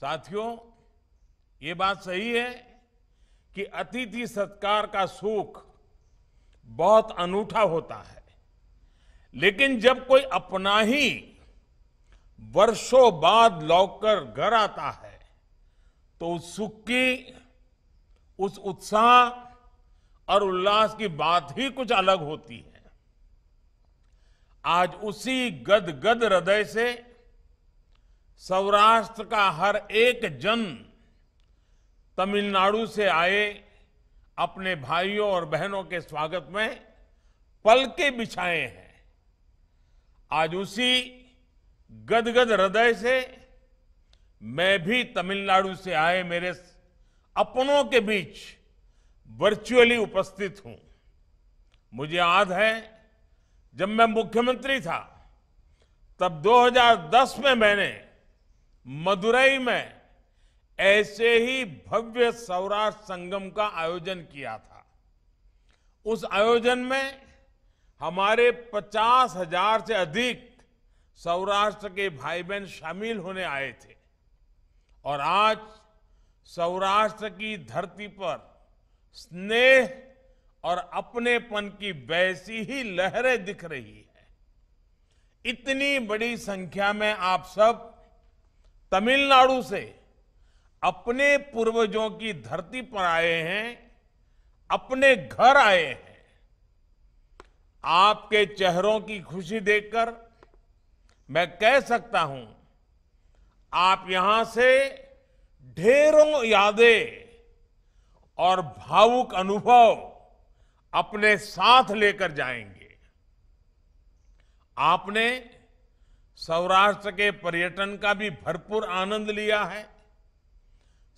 साथियों ये बात सही है कि अतिथि सत्कार का सुख बहुत अनूठा होता है लेकिन जब कोई अपना ही वर्षों बाद लौटकर घर आता है तो उस सुख की उस उत्साह और उल्लास की बात ही कुछ अलग होती है आज उसी गदगद हृदय से सौराष्ट्र का हर एक जन तमिलनाडु से आए अपने भाइयों और बहनों के स्वागत में पल के बिछाए हैं आज उसी गदगद हृदय से मैं भी तमिलनाडु से आए मेरे अपनों के बीच वर्चुअली उपस्थित हूं मुझे याद है जब मैं मुख्यमंत्री था तब 2010 में मैंने मदुरई में ऐसे ही भव्य सौराष्ट्र संगम का आयोजन किया था उस आयोजन में हमारे पचास हजार से अधिक सौराष्ट्र के भाई बहन शामिल होने आए थे और आज सौराष्ट्र की धरती पर स्नेह और अपनेपन की वैसी ही लहरें दिख रही है इतनी बड़ी संख्या में आप सब तमिलनाडु से अपने पूर्वजों की धरती पर आए हैं अपने घर आए हैं आपके चेहरों की खुशी देखकर मैं कह सकता हूं आप यहां से ढेरों यादें और भावुक अनुभव अपने साथ लेकर जाएंगे आपने सौराष्ट्र के पर्यटन का भी भरपूर आनंद लिया है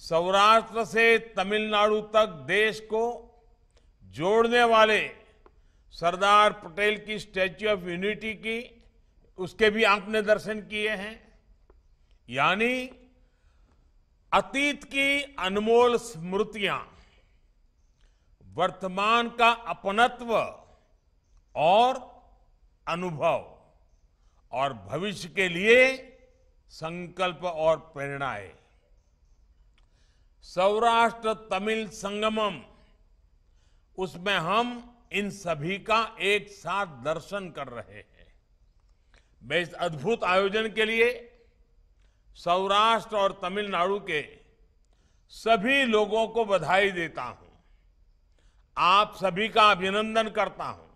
सौराष्ट्र से तमिलनाडु तक देश को जोड़ने वाले सरदार पटेल की स्टैच्यू ऑफ यूनिटी की उसके भी आपने दर्शन किए हैं यानी अतीत की अनमोल स्मृतियां वर्तमान का अपनत्व और अनुभव और भविष्य के लिए संकल्प और प्रेरणाएं सौराष्ट्र तमिल संगमम उसमें हम इन सभी का एक साथ दर्शन कर रहे हैं मैं इस अद्भुत आयोजन के लिए सौराष्ट्र और तमिलनाडु के सभी लोगों को बधाई देता हूं आप सभी का अभिनंदन करता हूं